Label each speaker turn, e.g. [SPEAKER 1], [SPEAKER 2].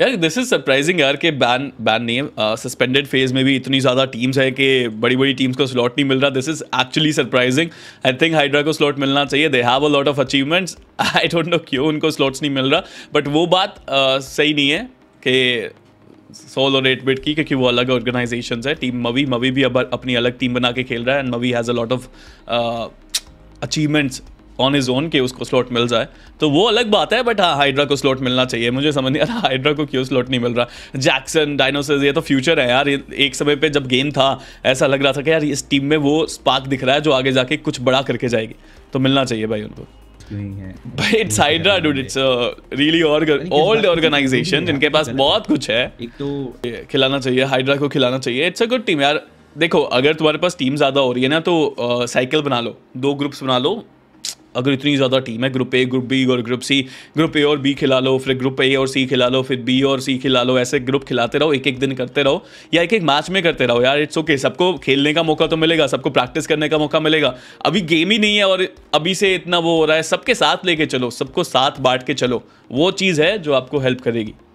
[SPEAKER 1] यार this is surprising यार के बैन बैन नहीं है सस्पेंडेड फेज में भी इतनी ज़्यादा टीम्स हैं कि बड़ी बड़ी टीम्स को स्लॉट नहीं मिल रहा this is actually surprising I think Hydra को स्लॉट मिलना चाहिए they have a lot of achievements I don't know क्यों उनको स्लॉट्स नहीं मिल रहा बट वो बात uh, सही नहीं है कि सोल और एट बिट की क्योंकि वो अलग ऑर्गेनाइजेशन है टीम मवी मवी भी अब अपनी अलग टीम बना के खेल रहा है and Mavi has a lot of achievements on his own के उसको स्लॉट मिल जाए तो वो अलग बात है बट हाँ हाइड्रा को स्लॉट मिलना चाहिए मुझे समझ नहीं आ रहा हाइड्रा को क्यों स्लॉट नहीं मिल रहा जैक्सन डायनोसर्स ये तो फ्यूचर है यार एक समय पर जब गेम था ऐसा लग रहा था कि यार इस टीम में वो स्पार्क दिख रहा है जो आगे जाके कुछ बड़ा करके जाएगी तो मिलना चाहिए भाई उनको तो जिनके पास बहुत कुछ है एक तो खिलाना चाहिए हाइड्रा को खिलाना चाहिए इट्स अ गुड टीम यार देखो अगर तुम्हारे पास टीम ज़्यादा हो रही है ना तो साइकिल बना लो दो ग्रुप्स बना लो अगर इतनी ज़्यादा टीम है ग्रुप ए ग्रुप बी और ग्रुप सी ग्रुप ए और बी खिला लो फिर ग्रुप ए और सी खिला लो फिर बी और सी खिला लो ऐसे ग्रुप खिलाते रहो एक एक दिन करते रहो या एक एक मैच में करते रहो यार इट्स ओके सबको खेलने का मौका तो मिलेगा सबको प्रैक्टिस करने का मौका मिलेगा अभी गेम ही नहीं है और अभी से इतना वो हो रहा है सबके साथ लेके चलो सबको साथ बांट के चलो वो चीज़ है जो आपको हेल्प करेगी